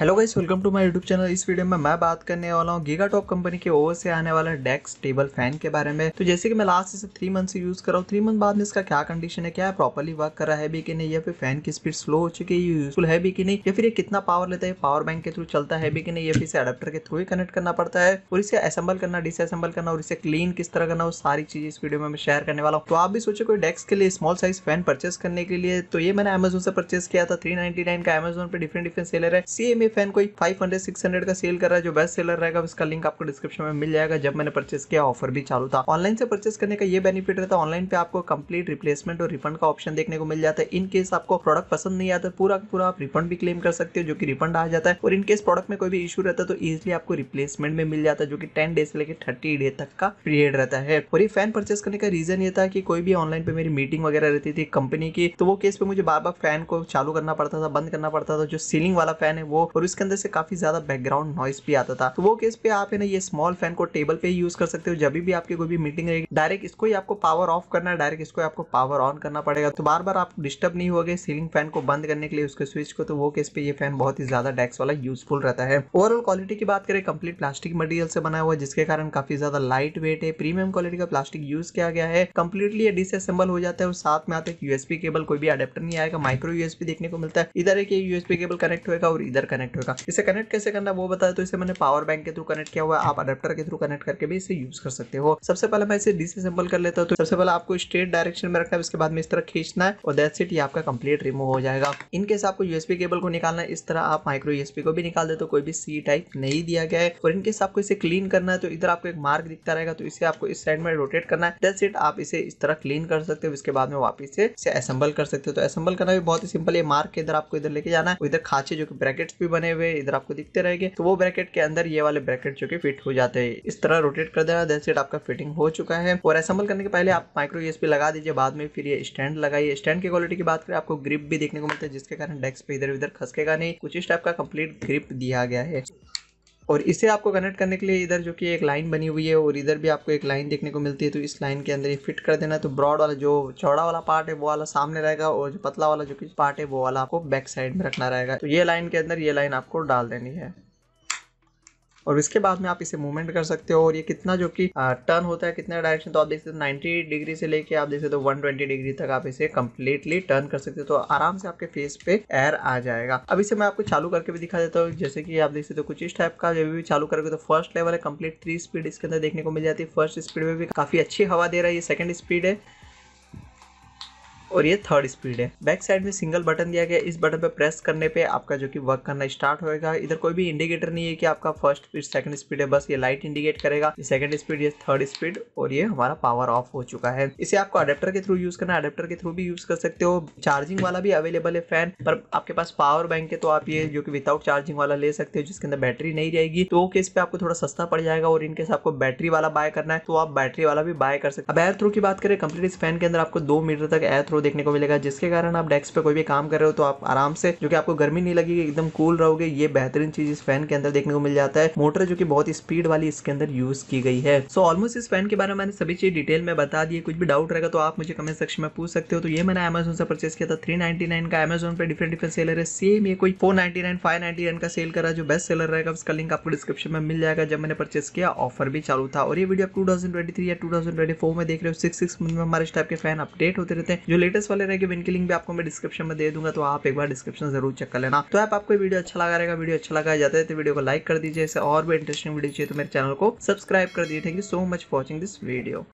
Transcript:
hello guys welcome to my YouTube channel इस video में मैं बात करने वाला हूँ गीगा टॉप कंपनी के ओवर से आने वाला डेस्क टेबल फैन के बारे में तो जैसे कि मैं लास्ट इसे थ्री मंथ से यूज़ कर रहा हूँ थ्री मंथ बाद में इसका क्या कंडीशन है क्या प्रॉपरली वर्क कर रहा है भी कि नहीं या फिर फैन की स्पीड स्लो हो चुकी है यूजफुल है भी कि नहीं या फिर ये कितना पावर लेता है पावर बैंक के थ्रू चलता है भी कि नहीं या फिर इसे अडेप्टर के थ्रू ही कनेक्ट करना पड़ता है और इसे असेंबल करना डिसअसेंबल करना और इसे क्लीन किस तरह करना वो सारी चीज़ इस वीडियो में शेयर करने वाला हूँ तो आप भी सोचे कोई डेस्क के लिए स्मॉल साइज फैन परचेस करने के लिए तो ये मैंने अमेजोन से परचेस किया था थ्री का अमेजोन पर डिफरेंट डिफरेंट सेलर है सी फैन कोई 500 600 का सेल कर रहा है जो बेस्ट सेलर रहेगा उसका लिंक आपको डिस्क्रिप्शन में मिल जाएगा जब मैंने परचेस किया ऑफर भी चालू था ऑनलाइन से परचेस करने का ये बेनिफिट रहता है ऑनलाइन पे आपको कंप्लीट रिप्लेसमेंट और रिफंड का ऑप्शन देखने को मिल जाता है इन केस आपको प्रोडक्ट पसंद नहीं आता पूरा पूरा आप रिफंड भी क्लेम कर सकते हो जो कि रिफंड आ जाता है और इन केस प्रोडक्ट में कोई भी इशू रहता है तो इजिली आपको रिप्लेसमेंट में मिल जाता है जो कि टेन डेज से लेकर थर्टी डे तक का पीरियड रहता है और ये फैन परचेस करने का रीजन ये था कि कोई भी ऑनलाइन पे मेरी मीटिंग वगैरह रहती थी कंपनी की तो वो केस पे मुझे बार बार फैन को चालू करना पड़ता था बंद करना पड़ता था जो सीलिंग वाला फैन है वो और इसके अंदर से काफी ज्यादा बैकग्राउंड नॉइस भी आता था तो वो केस पे आप है ना ये स्मॉल फैन को टेबल पे यूज कर सकते हो जब भी आपकी कोई भी मीटिंग रहेगी डायरेक्ट इसको ही आपको पावर ऑफ करना है डायरेक्ट इसको आपको पावर ऑन करना पड़ेगा तो बार बार आप डिस्टर्ब नहीं हो सीलिंग फैन को बंद करने के लिए उसके स्विच को तो वो केस पे ये फैन बहुत ही ज्यादा डेस्क वाला यूजफुल रहता है ओवरऑल क्वालिटी की बात करें कंप्लीट प्लास्टिक मटेरियल से बना हुआ जिसके कारण काफी ज्यादा लाइट वेट है प्रीमियम क्वालिटी का प्लास्टिक यूज किया गया है कंप्लीटली ये डिसअसेंबल हो जाता है और साथ में आता है यूएसपी केबल कोई भी अडेप्टर नहीं आएगा माइक्रो यूएसपी देखने को मिलता है इधर एक यूएसपी केबल कनेक्ट होगा और इधर कनेक्ट होगा इसे कनेक्ट कैसे करना वो बताया तो इसे मैंने पावर बैंक के थ्रू कनेक्ट किया हुआ है आप अडेप्टर के थ्रू कनेक्ट करके भी इसे यूज कर सकते हो सबसे पहले मैं इसे डिसेबल कर लेता हूँ तो सबसे पहले आपको स्ट्रेट डायरेक्शन में रखना है उसके बाद में इस तरह खींचना है और दैट सीट ये आपका कंप्लीट रिमूव हो जाएगा इनकेस आपको यूएसपी केबल को निकालना है इस तरह आप माइक्रो यूएसपी को भी निकाल देते हो कोई भी सी टाइप नहीं दिया गया है और इनकेस आपको इसे क्लीन करना है तो इधर आपको एक मार्क दिखता रहेगा तो इसे आपको इस साइड में रोटेट करना है दैट सीट आप इसे इस तरह क्लीन कर सकते हो इसके बाद में वापिस से इसे असेंबल कर सकते हो तो असेंबल करना भी बहुत ही सिंपल है मार्क इधर आपको इधर लेके जाना है इधर खाचे जो कि ब्रैकेट्स भी बने हुए इधर आपको दिखते रहेंगे तो वो ब्रैकेट के अंदर ये वाले ब्रैकेट जो की फिट हो जाते हैं इस तरह रोटेट कर देना देन आपका फिटिंग हो चुका है और असेंबल करने के पहले आप माइक्रो यूएसपी लगा दीजिए बाद में फिर ये स्टैंड लगाइए स्टैंड की क्वालिटी की बात करें आपको ग्रिप भी देखने को मिलता है जिसके कारण डेस्क पे इधर उधर खसकेगा नहीं कुछ इस टाइप का कंप्लीट ग्रिप दिया गया है और इसे आपको कनेक्ट करने के लिए इधर जो कि एक लाइन बनी हुई है और इधर भी आपको एक लाइन देखने को मिलती है तो इस लाइन के अंदर ये फिट कर देना तो ब्रॉड वाला जो चौड़ा वाला पार्ट है वो वाला सामने रहेगा और जो पतला वाला जो कि पार्ट है वो वाला आपको बैक साइड में रखना रहेगा तो ये लाइन के अंदर ये लाइन आपको डाल देनी है और इसके बाद में आप इसे मूवमेंट कर सकते हो और ये कितना जो कि टर्न होता है कितना डायरेक्शन तो आप देख सकते हो नाइन्टी डिग्री से लेके आप देख सकते हो वन डिग्री तक आप इसे कम्प्लीटली टर्न कर सकते हो तो आराम से आपके फेस पे एयर आ जाएगा अब इसे मैं आपको चालू करके भी दिखा देता हूँ जैसे कि आप देख सकते हो कुछ इस टाइप का जब भी चालू करोगे तो फर्स्ट लेवल है कम्प्लीट थ्री स्पीड इसके अंदर देखने को मिल जाती है फर्स्ट स्पीड में भी काफी अच्छी हवा दे रहा है ये सेकंड स्पीड है और ये थर्ड स्पीड है बैक साइड में सिंगल बटन दिया गया इस बटन पे प्रेस करने पे आपका जो कि वर्क करना स्टार्ट होएगा इधर कोई भी इंडिकेटर नहीं है कि आपका फर्स्ट स्पीड सेकंड स्पीड है बस ये लाइट इंडिकेट करेगा ये सेकंड स्पीड ये थर्ड स्पीड और ये हमारा पावर ऑफ हो चुका है इसे आपको अडेप्टर के थ्रू यूज करना अडेप्टर के थ्रू भी यूज कर सकते हो चार्जिंग वाला भी अवेलेबल है फैन पर आपके पास पावर बैंक है तो आप ये जो कि विदाउट चार्जिंग वाला ले सकते हो जिसके अंदर बैटरी नहीं रहेगी तो केस पे आपको थोड़ा सस्ता पड़ जाएगा और इनकेस आपको बैटरी वाला बाय करना है तो आप बैटरी वाला भी बाय कर सकते अब एयर थ्रू की बात करें कंप्लीट इस फैन के अंदर आपको दो मीटर तक एयर थ्रो वो देखने को मिलेगा जिसके कारण आप डेस्क पे कोई भी काम कर रहे हो तो आप आराम से जो कि आपको गर्मी नहीं लगेगी एकदम कूल रहोगे ये बेहतरीन चीज इस फैन के अंदर देखने को मिल जाता है मोटर जो कि बहुत स्पीड वाली इसके अंदर यूज की गई है सो ऑलमोस्ट इस फैन के बारे में मैंने सभी चीज डिटेल में बता दी कुछ भी डाउट रहेगा तो आप मुझे कमेंट सेक्शन में पूछ सकते हो तो ये मैंने अमेजोन से परचेस किया था थ्री का अमेजोन पर डिफरेंट डिफरेंट सेलर है सेम ये कोई फोर नाइनटी का सेल करा जो बेस्ट सेलर रहेगा उसका लिंक आपको डिस्क्रिप्शन में मिल जाएगा जब मैंने परचेस किया ऑफर भी चालू था और ये वीडियो आप टू या टू में देख रहे हो सिक्स सिक्स मंथ में हमारे टाइप के फैन अपडेट होते रहते हैं जो लेटेस्ट वाले रहेगी विन लिंक भी आपको मैं डिस्क्रिप्शन में दे दूंगा तो आप एक बार डिस्क्रिप्शन जरूर चेक कर लेना तो आप आपको वीडियो अच्छा लगा रहेगा वीडियो अच्छा लगा जाता है तो वीडियो को लाइक कर दीजिए और भी इंटरेस्टिंग वीडियो चाहिए तो मेरे चैनल को सब्सक्राइब कर दीजिए thank you so much for watching this video